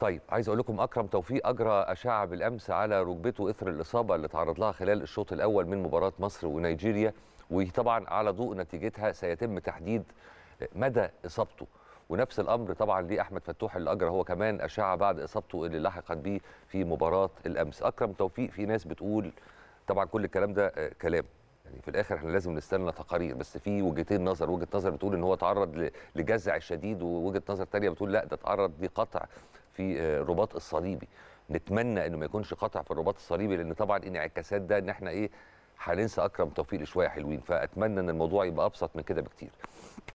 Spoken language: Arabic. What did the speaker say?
طيب عايز اقول لكم اكرم توفيق اجرى اشعه بالامس على ركبته اثر الاصابه اللي تعرض لها خلال الشوط الاول من مباراه مصر ونيجيريا وطبعا على ضوء نتيجتها سيتم تحديد مدى اصابته ونفس الامر طبعا لاحمد فتوح اللي اجرى هو كمان اشعه بعد اصابته اللي لحقت بيه في مباراه الامس اكرم توفيق في ناس بتقول طبعا كل الكلام ده آه، كلام يعني في الاخر احنا لازم نستنى تقارير بس في وجهتين نظر وجهه نظر بتقول ان هو تعرض لجزع شديد ووجهه نظر ثانيه بتقول لا ده تعرض لقطع في الرباط آه، الصليبي نتمنى انه ما يكونش قطع في الرباط الصليبي لان طبعا انعكاسات ده ان احنا ايه هننسى اكرم توفيق شويه حلوين فاتمنى ان الموضوع يبقى ابسط من كده بكتير